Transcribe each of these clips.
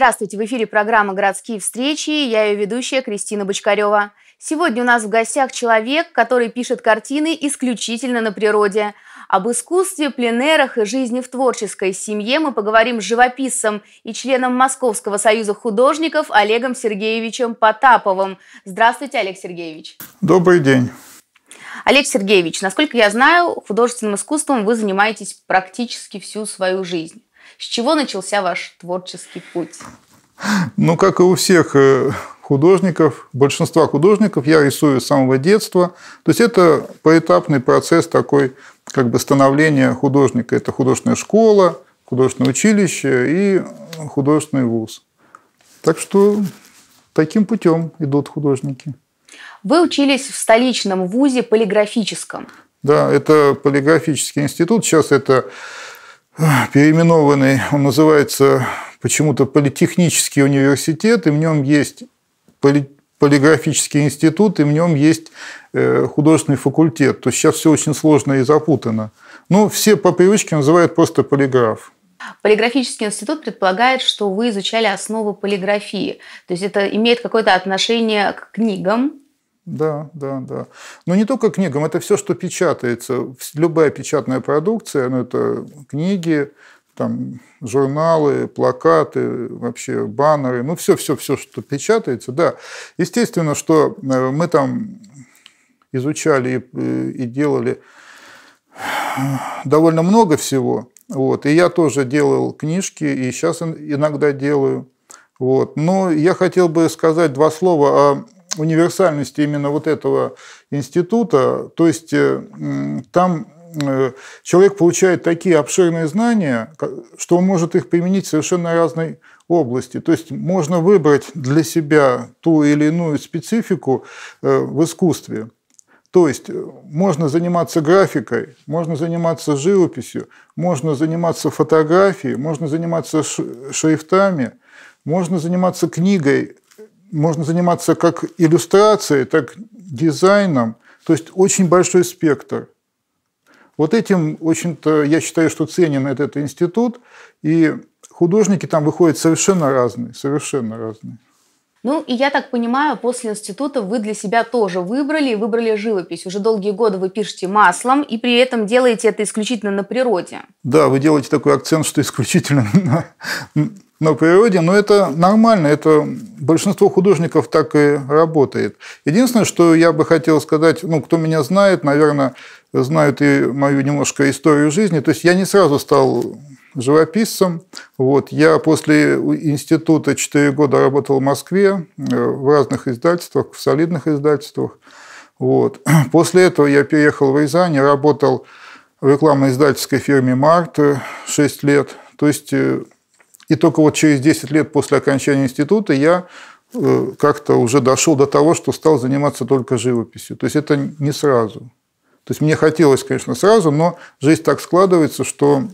Здравствуйте, в эфире программа «Городские встречи». Я ее ведущая Кристина Бочкарева. Сегодня у нас в гостях человек, который пишет картины исключительно на природе. Об искусстве, пленерах и жизни в творческой семье мы поговорим с живописцем и членом Московского союза художников Олегом Сергеевичем Потаповым. Здравствуйте, Олег Сергеевич. Добрый день. Олег Сергеевич, насколько я знаю, художественным искусством вы занимаетесь практически всю свою жизнь. С чего начался ваш творческий путь? Ну, как и у всех э, художников, большинства художников, я рисую с самого детства. То есть это поэтапный процесс такой, как бы становления художника. Это художественная школа, художественное училище и художественный вуз. Так что таким путем идут художники. Вы учились в столичном вузе полиграфическом. Да, это полиграфический институт. Сейчас это переименованный, он называется почему-то Политехнический университет, и в нем есть поли полиграфический институт, и в нем есть э, художественный факультет. То есть сейчас все очень сложно и запутано. но ну, все по привычке называют просто полиграф. Полиграфический институт предполагает, что вы изучали основы полиграфии. То есть это имеет какое-то отношение к книгам, да, да, да. Но не только книгам, это все, что печатается. Любая печатная продукция, ну, это книги, там, журналы, плакаты, вообще баннеры, ну все, все, все, что печатается, да. Естественно, что э, мы там изучали и, э, и делали э, довольно много всего. Вот. И я тоже делал книжки, и сейчас иногда делаю. Вот. Но я хотел бы сказать два слова о универсальности именно вот этого института. То есть э, там э, человек получает такие обширные знания, что он может их применить в совершенно разной области. То есть можно выбрать для себя ту или иную специфику э, в искусстве. То есть можно заниматься графикой, можно заниматься живописью, можно заниматься фотографией, можно заниматься шрифтами, можно заниматься книгой, можно заниматься как иллюстрацией, так дизайном. То есть очень большой спектр. Вот этим, очень-то, я считаю, что ценен этот институт. И художники там выходят совершенно разные, совершенно разные. Ну, и я так понимаю, после института вы для себя тоже выбрали, выбрали живопись. Уже долгие годы вы пишете маслом, и при этом делаете это исключительно на природе. Да, вы делаете такой акцент, что исключительно на, на природе, но это нормально, это большинство художников так и работает. Единственное, что я бы хотел сказать, ну, кто меня знает, наверное, знают и мою немножко историю жизни, то есть я не сразу стал живописцем. Вот. Я после института 4 года работал в Москве э, в разных издательствах, в солидных издательствах. Вот. После этого я переехал в Рязань, работал в рекламно-издательской фирме «Март» 6 лет. То есть э, и только вот через 10 лет после окончания института я э, как-то уже дошел до того, что стал заниматься только живописью. То есть это не сразу. То есть мне хотелось, конечно, сразу, но жизнь так складывается, что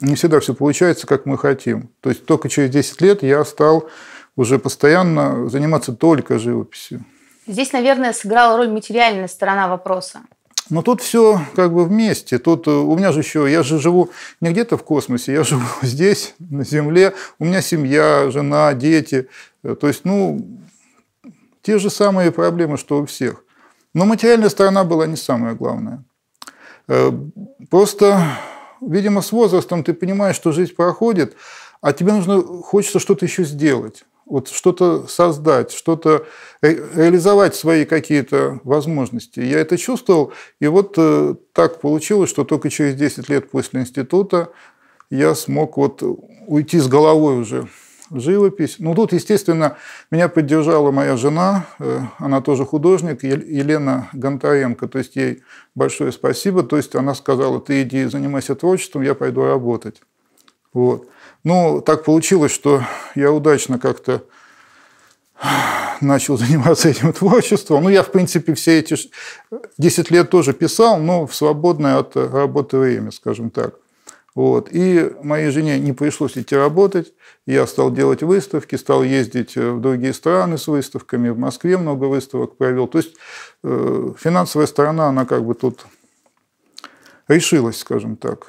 не всегда все получается, как мы хотим. То есть только через 10 лет я стал уже постоянно заниматься только живописью. Здесь, наверное, сыграла роль материальная сторона вопроса. Но тут все как бы вместе. Тут э, у меня же еще, я же живу не где-то в космосе, я живу здесь, на Земле. У меня семья, жена, дети. Э, то есть, ну, те же самые проблемы, что у всех. Но материальная сторона была не самая главная. Э, просто, видимо, с возрастом ты понимаешь, что жизнь проходит, а тебе нужно, хочется что-то еще сделать вот что-то создать, что-то реализовать свои какие-то возможности. Я это чувствовал, и вот э, так получилось, что только через 10 лет после института я смог вот уйти с головой уже в живопись. Ну, тут, естественно, меня поддержала моя жена, э, она тоже художник, Елена Гонтаренко, то есть ей большое спасибо, то есть она сказала, ты иди занимайся творчеством, я пойду работать. Вот. Ну, так получилось, что я удачно как-то начал заниматься этим творчеством. Ну, я, в принципе, все эти 10 лет тоже писал, но в свободное от работы время, скажем так. Вот. И моей жене не пришлось идти работать. Я стал делать выставки, стал ездить в другие страны с выставками. В Москве много выставок провел. То есть э, финансовая сторона, она как бы тут решилась, скажем так.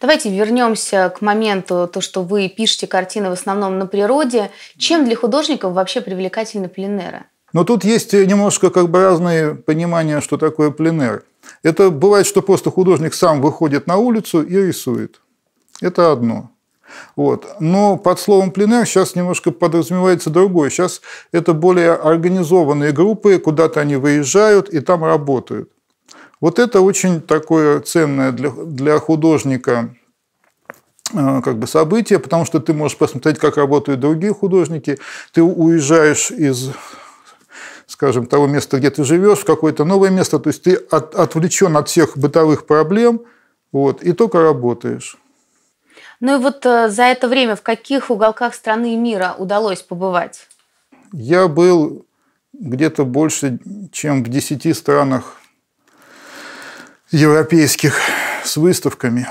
Давайте вернемся к моменту, то, что вы пишете картины в основном на природе. Чем для художников вообще привлекательны пленеры? Но ну, тут есть немножко как бы разные понимания, что такое пленер. Это бывает, что просто художник сам выходит на улицу и рисует. Это одно. Вот. Но под словом пленер сейчас немножко подразумевается другое. Сейчас это более организованные группы, куда-то они выезжают и там работают. Вот это очень такое ценное для, для художника э, как бы событие, потому что ты можешь посмотреть, как работают другие художники. Ты уезжаешь из скажем, того места, где ты живешь, в какое-то новое место. То есть ты от, отвлечен от всех бытовых проблем вот, и только работаешь. Ну и вот э, за это время в каких уголках страны и мира удалось побывать? Я был где-то больше, чем в десяти странах европейских с выставками.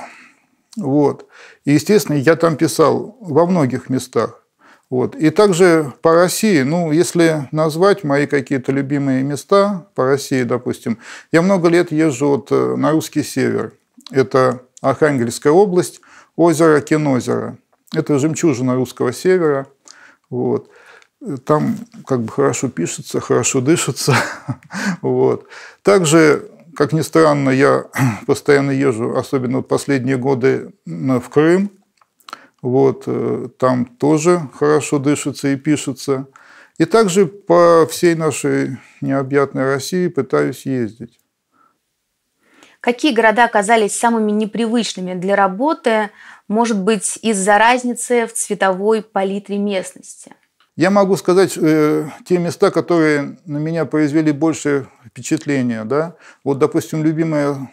Вот. И, естественно, я там писал во многих местах. Вот. И также по России, ну, если назвать мои какие-то любимые места по России, допустим, я много лет езжу вот э, на русский север. Это Архангельская область, озеро Кенозеро. Это жемчужина русского севера. Вот. Там как бы хорошо пишется, хорошо дышится. вот. Также как ни странно, я постоянно езжу, особенно вот последние годы в Крым. Вот, э, там тоже хорошо дышится и пишется. И также по всей нашей необъятной России пытаюсь ездить. Какие города оказались самыми непривычными для работы, может быть, из-за разницы в цветовой палитре местности? Я могу сказать э, те места, которые на меня произвели больше впечатления. Да? Вот, допустим, любимая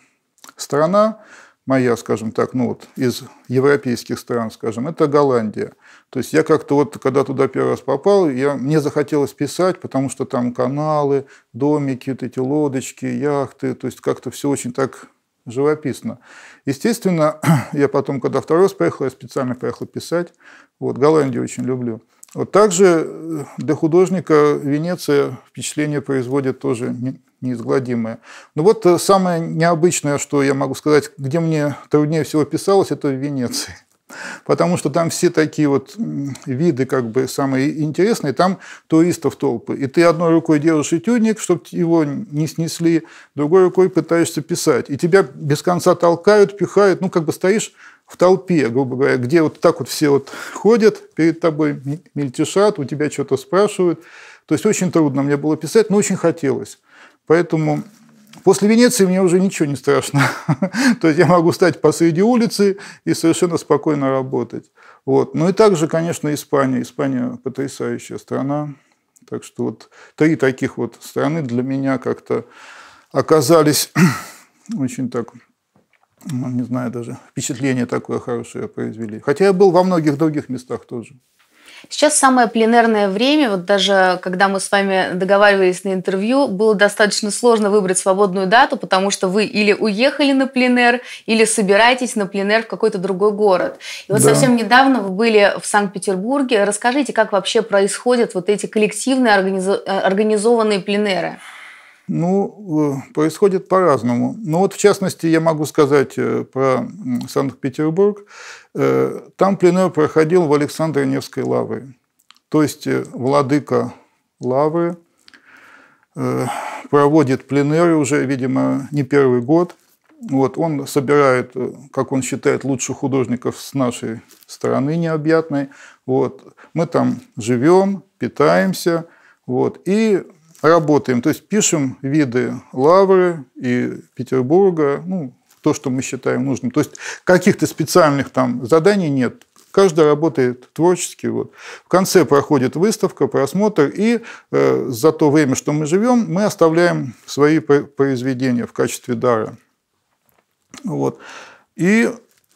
страна моя, скажем так, ну вот из европейских стран, скажем, это Голландия. То есть я как-то вот, когда туда первый раз попал, я, мне захотелось писать, потому что там каналы, домики, вот эти лодочки, яхты, то есть как-то все очень так живописно. Естественно, я потом, когда второй раз поехал, я специально поехал писать. Вот, Голландию очень люблю. Вот также э, для художника Венеция впечатление производит тоже неизгладимое. Но вот э, самое необычное, что я могу сказать, где мне труднее всего писалось, это в Венеции. Потому что там все такие вот виды как бы самые интересные, там туристов толпы. И ты одной рукой делаешь этюдник, чтобы его не снесли, другой рукой пытаешься писать. И тебя без конца толкают, пихают, ну как бы стоишь в толпе, грубо говоря, где вот так вот все вот ходят, перед тобой мельтешат, у тебя что-то спрашивают. То есть очень трудно мне было писать, но очень хотелось. Поэтому после Венеции мне уже ничего не страшно. То есть я могу стать посреди улицы и совершенно спокойно работать. Вот. Ну и также, конечно, Испания. Испания потрясающая страна. Так что вот три таких вот страны для меня как-то оказались очень так ну, не знаю даже, впечатление такое хорошее произвели. Хотя я был во многих других местах тоже. Сейчас самое пленерное время, вот даже когда мы с вами договаривались на интервью, было достаточно сложно выбрать свободную дату, потому что вы или уехали на пленер, или собираетесь на пленер в какой-то другой город. И вот да. совсем недавно вы были в Санкт-Петербурге. Расскажите, как вообще происходят вот эти коллективные э, организованные пленеры? Ну, э, происходит по-разному. Ну вот, в частности, я могу сказать э, про Санкт-Петербург. Э, там пленер проходил в Александре Невской лавре. То есть владыка лавры проводит пленеры уже, видимо, не первый год. Вот, он собирает, как он считает, лучших художников с нашей стороны необъятной. Вот. Мы там живем, питаемся. Вот. И работаем, то есть пишем виды Лавры и Петербурга, ну, то, что мы считаем нужным. То есть каких-то специальных там заданий нет. Каждый работает творчески. Вот. В конце проходит выставка, просмотр, и э, за то время, что мы живем, мы оставляем свои произведения в качестве дара. Вот. И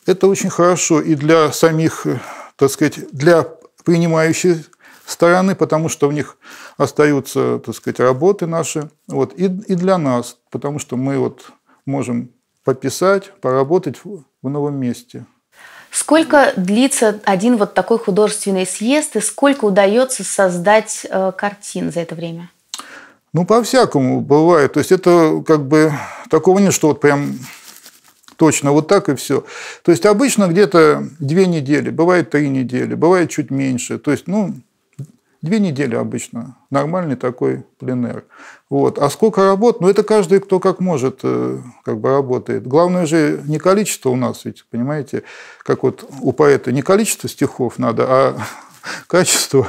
это очень хорошо и для самих, э, так сказать, для принимающих стороны, потому что в них остаются, так сказать, работы наши, вот, и, и для нас, потому что мы вот можем пописать, поработать в, в новом месте. Сколько длится один вот такой художественный съезд и сколько удается создать э, картин за это время? Ну, по-всякому бывает. То есть это как бы такого нет, что вот прям точно вот так и все. То есть обычно где-то две недели, бывает три недели, бывает чуть меньше. То есть, ну, Две недели обычно. Нормальный такой пленер. Вот. А сколько работ? Ну, это каждый, кто как может, э, как бы работает. Главное же не количество у нас, ведь, понимаете, как вот у поэта, не количество стихов надо, а качество.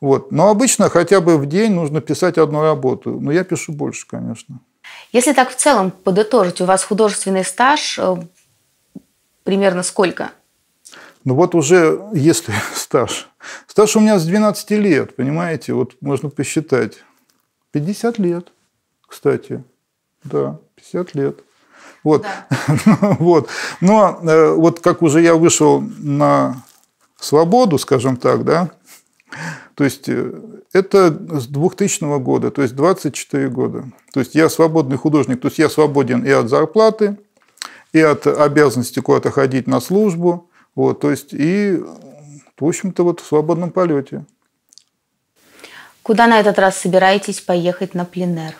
Вот. Но обычно хотя бы в день нужно писать одну работу. Но я пишу больше, конечно. Если так в целом подытожить, у вас художественный стаж э, примерно сколько? Ну вот уже, если стаж. Стаж у меня с 12 лет, понимаете, вот можно посчитать. 50 лет, кстати. Да, 50 лет. Вот. Да. Ну, вот. Но э, вот как уже я вышел на свободу, скажем так, да, то есть э, это с 2000 года, то есть 24 года. То есть я свободный художник, то есть я свободен и от зарплаты, и от обязанности куда-то ходить на службу, вот, то есть и, в общем-то, вот в свободном полете. Куда на этот раз собираетесь поехать на пленер?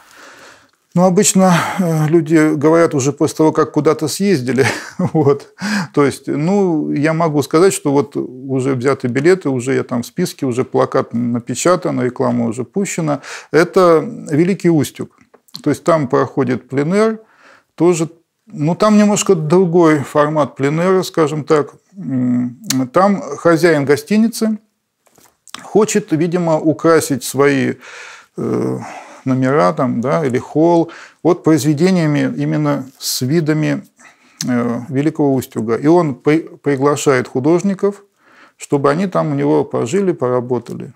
Ну, обычно э, люди говорят уже после того, как куда-то съездили. вот. То есть, ну, я могу сказать, что вот уже взяты билеты, уже я там в списке, уже плакат напечатан, реклама уже пущена. Это Великий Устюг. То есть там проходит пленер, тоже, ну, там немножко другой формат пленера, скажем так. Там хозяин гостиницы хочет, видимо, украсить свои э, номера там, да, или холл вот произведениями именно с видами э, Великого Устюга. И он при, приглашает художников, чтобы они там у него пожили, поработали.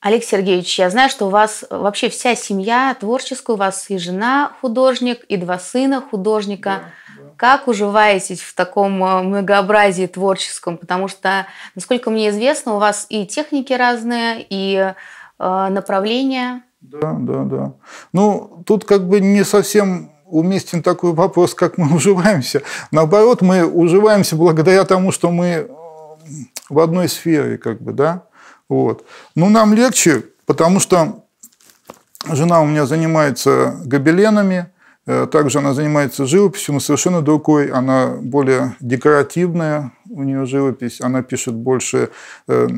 Олег Сергеевич, я знаю, что у вас э, вообще вся семья творческая, у вас и жена художник, и два сына художника. Да. Как уживаетесь в таком э, многообразии творческом? Потому что, насколько мне известно, у вас и техники разные, и э, направления. Да, да, да. Ну, тут как бы не совсем уместен такой вопрос, как мы уживаемся. Наоборот, мы уживаемся благодаря тому, что мы э, в одной сфере, как бы, да. Вот. Ну, нам легче, потому что жена у меня занимается гобеленами, Э, также она занимается живописью, но совершенно другой. Она более декоративная, у нее живопись. Она пишет больше э,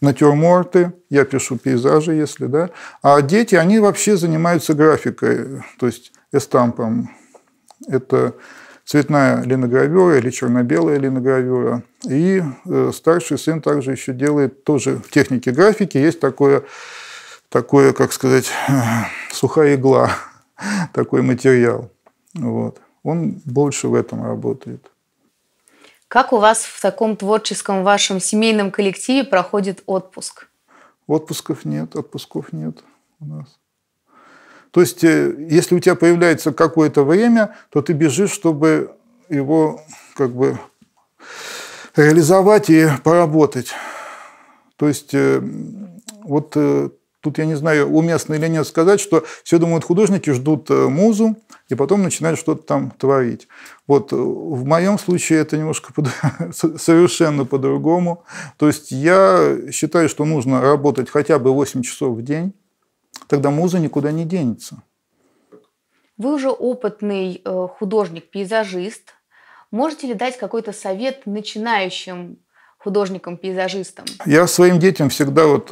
натюрморты, я пишу пейзажи, если, да. А дети, они вообще занимаются графикой, то есть эстампом. Это цветная линогравюра или черно-белая линогравюра. И э, старший сын также еще делает, тоже в технике графики есть такое, такое как сказать, сухая игла такой материал. Вот. Он больше в этом работает. Как у вас в таком творческом вашем семейном коллективе проходит отпуск? Отпусков нет, отпусков нет у нас. То есть, э, если у тебя появляется какое-то время, то ты бежишь, чтобы его как бы реализовать и поработать. То есть, э, вот э, Тут я не знаю, уместно или нет сказать, что все думают художники, ждут э, музу, и потом начинают что-то там творить. Вот э, в моем случае это немножко под... совершенно по-другому. То есть я считаю, что нужно работать хотя бы 8 часов в день, тогда муза никуда не денется. Вы уже опытный э, художник-пейзажист. Можете ли дать какой-то совет начинающим художникам-пейзажистам? Я своим детям всегда вот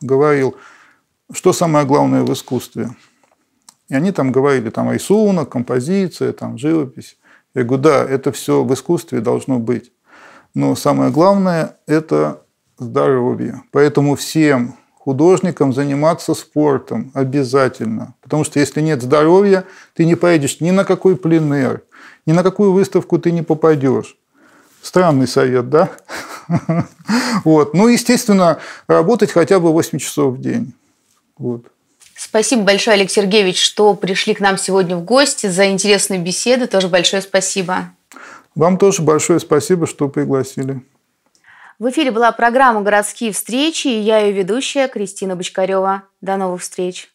говорил, что самое главное в искусстве. И они там говорили там рисунок, композиция, там живопись. Я говорю, да, это все в искусстве должно быть. Но самое главное – это здоровье. Поэтому всем художникам заниматься спортом обязательно. Потому что если нет здоровья, ты не поедешь ни на какой пленер, ни на какую выставку ты не попадешь. Странный совет, да? Вот. Ну, естественно, работать хотя бы 8 часов в день. Вот. Спасибо большое, Олег Сергеевич, что пришли к нам сегодня в гости за интересную беседу. Тоже большое спасибо. Вам тоже большое спасибо, что пригласили. В эфире была программа «Городские встречи» и я ее ведущая Кристина Бочкарева. До новых встреч!